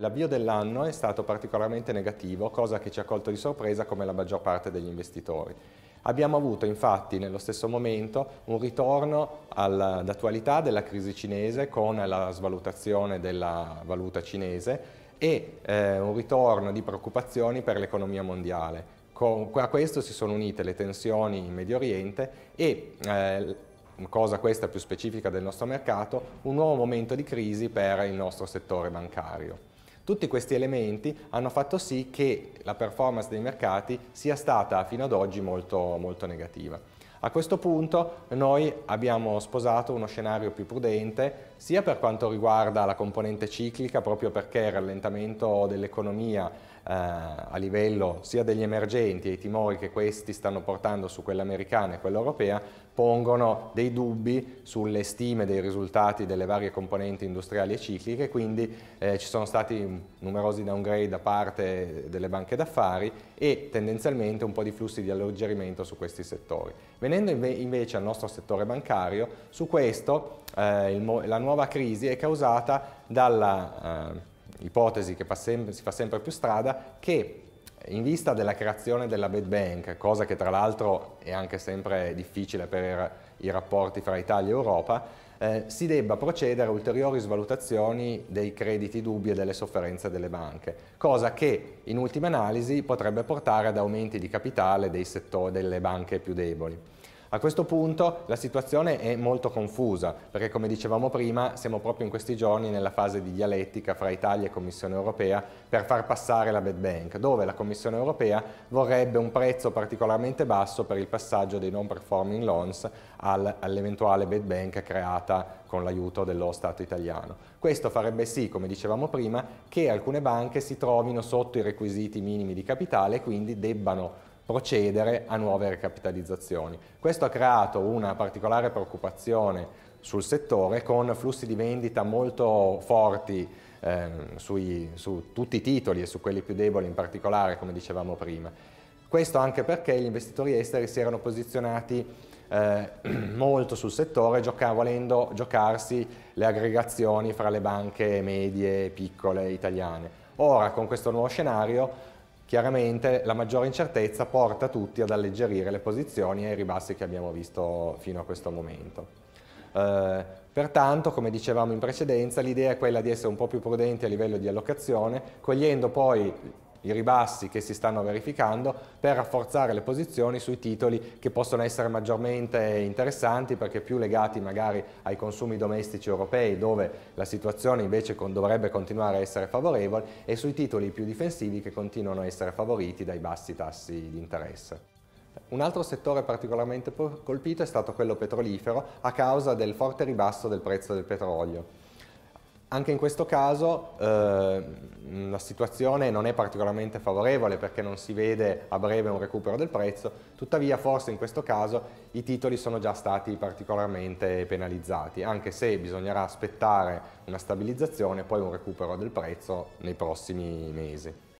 L'avvio dell'anno è stato particolarmente negativo, cosa che ci ha colto di sorpresa come la maggior parte degli investitori. Abbiamo avuto infatti nello stesso momento un ritorno all'attualità della crisi cinese con la svalutazione della valuta cinese e eh, un ritorno di preoccupazioni per l'economia mondiale. Con, a questo si sono unite le tensioni in Medio Oriente e eh, cosa questa più specifica del nostro mercato, un nuovo momento di crisi per il nostro settore bancario. Tutti questi elementi hanno fatto sì che la performance dei mercati sia stata fino ad oggi molto, molto negativa. A questo punto noi abbiamo sposato uno scenario più prudente sia per quanto riguarda la componente ciclica, proprio perché il rallentamento dell'economia eh, a livello sia degli emergenti e i timori che questi stanno portando su quella americana e quella europea, pongono dei dubbi sulle stime dei risultati delle varie componenti industriali e cicliche, quindi eh, ci sono stati numerosi downgrade da parte delle banche d'affari e tendenzialmente un po' di flussi di alleggerimento su questi settori. Venendo inve invece al nostro settore bancario, su questo eh, la nuova crisi è causata dalla... Eh, ipotesi che fa si fa sempre più strada, che in vista della creazione della bad bank, cosa che tra l'altro è anche sempre difficile per i rapporti fra Italia e Europa, eh, si debba procedere a ulteriori svalutazioni dei crediti dubbi e delle sofferenze delle banche, cosa che in ultima analisi potrebbe portare ad aumenti di capitale delle banche più deboli. A questo punto la situazione è molto confusa, perché come dicevamo prima siamo proprio in questi giorni nella fase di dialettica fra Italia e Commissione europea per far passare la Bad Bank, dove la Commissione europea vorrebbe un prezzo particolarmente basso per il passaggio dei non performing loans al, all'eventuale Bad Bank creata con l'aiuto dello Stato italiano. Questo farebbe sì, come dicevamo prima, che alcune banche si trovino sotto i requisiti minimi di capitale e quindi debbano procedere a nuove recapitalizzazioni. Questo ha creato una particolare preoccupazione sul settore con flussi di vendita molto forti eh, sui, su tutti i titoli e su quelli più deboli in particolare, come dicevamo prima. Questo anche perché gli investitori esteri si erano posizionati eh, molto sul settore, gioca volendo giocarsi le aggregazioni fra le banche medie e piccole italiane. Ora, con questo nuovo scenario, Chiaramente la maggiore incertezza porta tutti ad alleggerire le posizioni e i ribassi che abbiamo visto fino a questo momento. Eh, pertanto, come dicevamo in precedenza, l'idea è quella di essere un po' più prudenti a livello di allocazione, cogliendo poi i ribassi che si stanno verificando per rafforzare le posizioni sui titoli che possono essere maggiormente interessanti perché più legati magari ai consumi domestici europei dove la situazione invece con, dovrebbe continuare a essere favorevole e sui titoli più difensivi che continuano a essere favoriti dai bassi tassi di interesse. Un altro settore particolarmente colpito è stato quello petrolifero a causa del forte ribasso del prezzo del petrolio. Anche in questo caso eh, la situazione non è particolarmente favorevole perché non si vede a breve un recupero del prezzo, tuttavia forse in questo caso i titoli sono già stati particolarmente penalizzati, anche se bisognerà aspettare una stabilizzazione e poi un recupero del prezzo nei prossimi mesi.